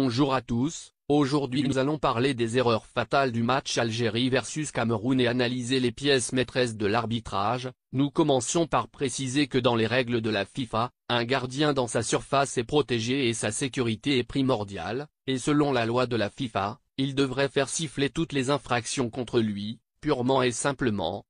Bonjour à tous, aujourd'hui nous allons parler des erreurs fatales du match Algérie versus Cameroun et analyser les pièces maîtresses de l'arbitrage, nous commençons par préciser que dans les règles de la FIFA, un gardien dans sa surface est protégé et sa sécurité est primordiale, et selon la loi de la FIFA, il devrait faire siffler toutes les infractions contre lui, purement et simplement.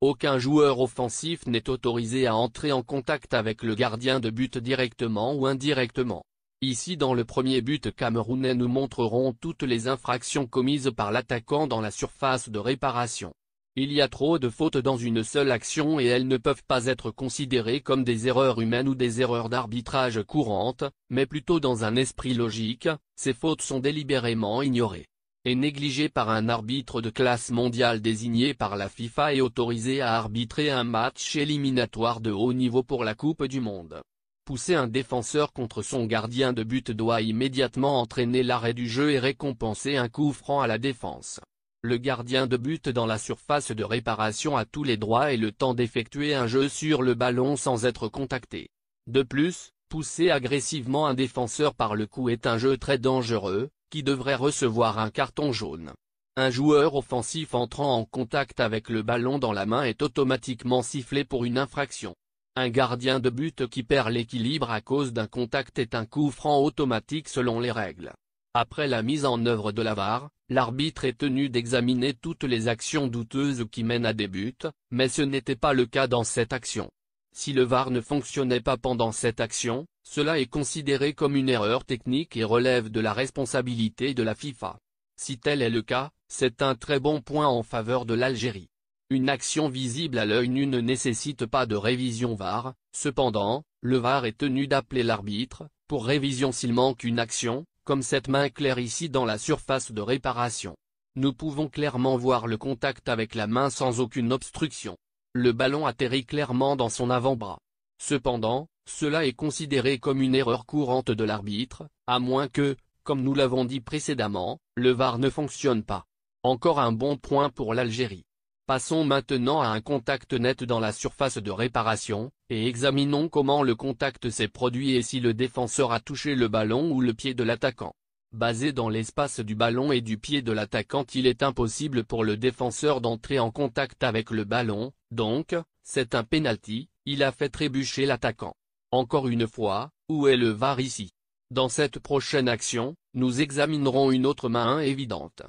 Aucun joueur offensif n'est autorisé à entrer en contact avec le gardien de but directement ou indirectement. Ici dans le premier but camerounais nous montrerons toutes les infractions commises par l'attaquant dans la surface de réparation. Il y a trop de fautes dans une seule action et elles ne peuvent pas être considérées comme des erreurs humaines ou des erreurs d'arbitrage courantes, mais plutôt dans un esprit logique, ces fautes sont délibérément ignorées et négligées par un arbitre de classe mondiale désigné par la FIFA et autorisé à arbitrer un match éliminatoire de haut niveau pour la Coupe du Monde. Pousser un défenseur contre son gardien de but doit immédiatement entraîner l'arrêt du jeu et récompenser un coup franc à la défense. Le gardien de but dans la surface de réparation a tous les droits et le temps d'effectuer un jeu sur le ballon sans être contacté. De plus, pousser agressivement un défenseur par le coup est un jeu très dangereux, qui devrait recevoir un carton jaune. Un joueur offensif entrant en contact avec le ballon dans la main est automatiquement sifflé pour une infraction. Un gardien de but qui perd l'équilibre à cause d'un contact est un coup franc automatique selon les règles. Après la mise en œuvre de la VAR, l'arbitre est tenu d'examiner toutes les actions douteuses qui mènent à des buts, mais ce n'était pas le cas dans cette action. Si le VAR ne fonctionnait pas pendant cette action, cela est considéré comme une erreur technique et relève de la responsabilité de la FIFA. Si tel est le cas, c'est un très bon point en faveur de l'Algérie. Une action visible à l'œil nu ne nécessite pas de révision VAR, cependant, le VAR est tenu d'appeler l'arbitre, pour révision s'il manque une action, comme cette main claire ici dans la surface de réparation. Nous pouvons clairement voir le contact avec la main sans aucune obstruction. Le ballon atterrit clairement dans son avant-bras. Cependant, cela est considéré comme une erreur courante de l'arbitre, à moins que, comme nous l'avons dit précédemment, le VAR ne fonctionne pas. Encore un bon point pour l'Algérie. Passons maintenant à un contact net dans la surface de réparation, et examinons comment le contact s'est produit et si le défenseur a touché le ballon ou le pied de l'attaquant. Basé dans l'espace du ballon et du pied de l'attaquant il est impossible pour le défenseur d'entrer en contact avec le ballon, donc, c'est un penalty, il a fait trébucher l'attaquant. Encore une fois, où est le VAR ici Dans cette prochaine action, nous examinerons une autre main évidente.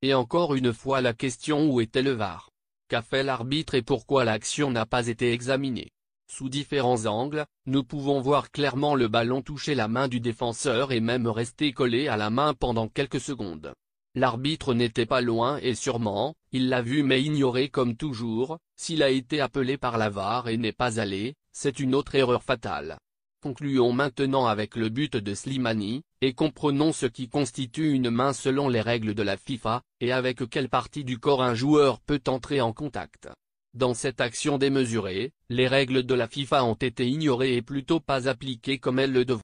Et encore une fois la question où était le VAR Qu'a fait l'arbitre et pourquoi l'action n'a pas été examinée Sous différents angles, nous pouvons voir clairement le ballon toucher la main du défenseur et même rester collé à la main pendant quelques secondes. L'arbitre n'était pas loin et sûrement, il l'a vu mais ignoré comme toujours, s'il a été appelé par l'avare et n'est pas allé, c'est une autre erreur fatale. Concluons maintenant avec le but de Slimani, et comprenons ce qui constitue une main selon les règles de la FIFA, et avec quelle partie du corps un joueur peut entrer en contact. Dans cette action démesurée, les règles de la FIFA ont été ignorées et plutôt pas appliquées comme elles le devraient.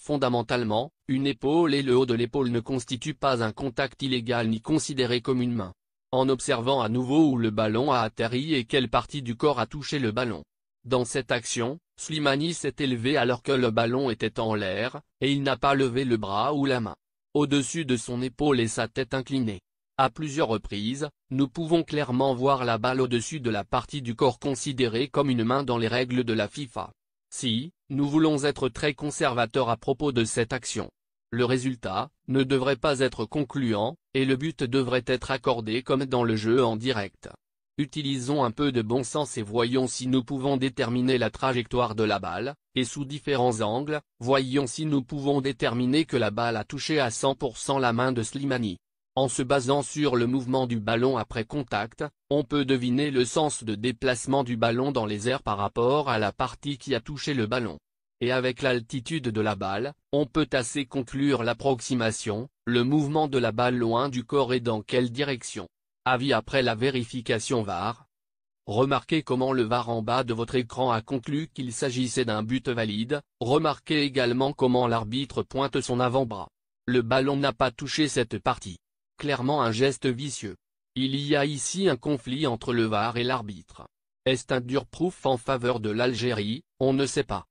Fondamentalement, une épaule et le haut de l'épaule ne constituent pas un contact illégal ni considéré comme une main. En observant à nouveau où le ballon a atterri et quelle partie du corps a touché le ballon. Dans cette action, Slimani s'est élevé alors que le ballon était en l'air, et il n'a pas levé le bras ou la main. Au-dessus de son épaule et sa tête inclinée. À plusieurs reprises, nous pouvons clairement voir la balle au-dessus de la partie du corps considérée comme une main dans les règles de la FIFA. Si, nous voulons être très conservateurs à propos de cette action. Le résultat, ne devrait pas être concluant, et le but devrait être accordé comme dans le jeu en direct. Utilisons un peu de bon sens et voyons si nous pouvons déterminer la trajectoire de la balle, et sous différents angles, voyons si nous pouvons déterminer que la balle a touché à 100% la main de Slimani. En se basant sur le mouvement du ballon après contact, on peut deviner le sens de déplacement du ballon dans les airs par rapport à la partie qui a touché le ballon. Et avec l'altitude de la balle, on peut assez conclure l'approximation, le mouvement de la balle loin du corps et dans quelle direction. Avis après la vérification VAR Remarquez comment le VAR en bas de votre écran a conclu qu'il s'agissait d'un but valide, remarquez également comment l'arbitre pointe son avant-bras. Le ballon n'a pas touché cette partie. Clairement un geste vicieux. Il y a ici un conflit entre le VAR et l'arbitre. Est-ce un dur proof en faveur de l'Algérie, on ne sait pas.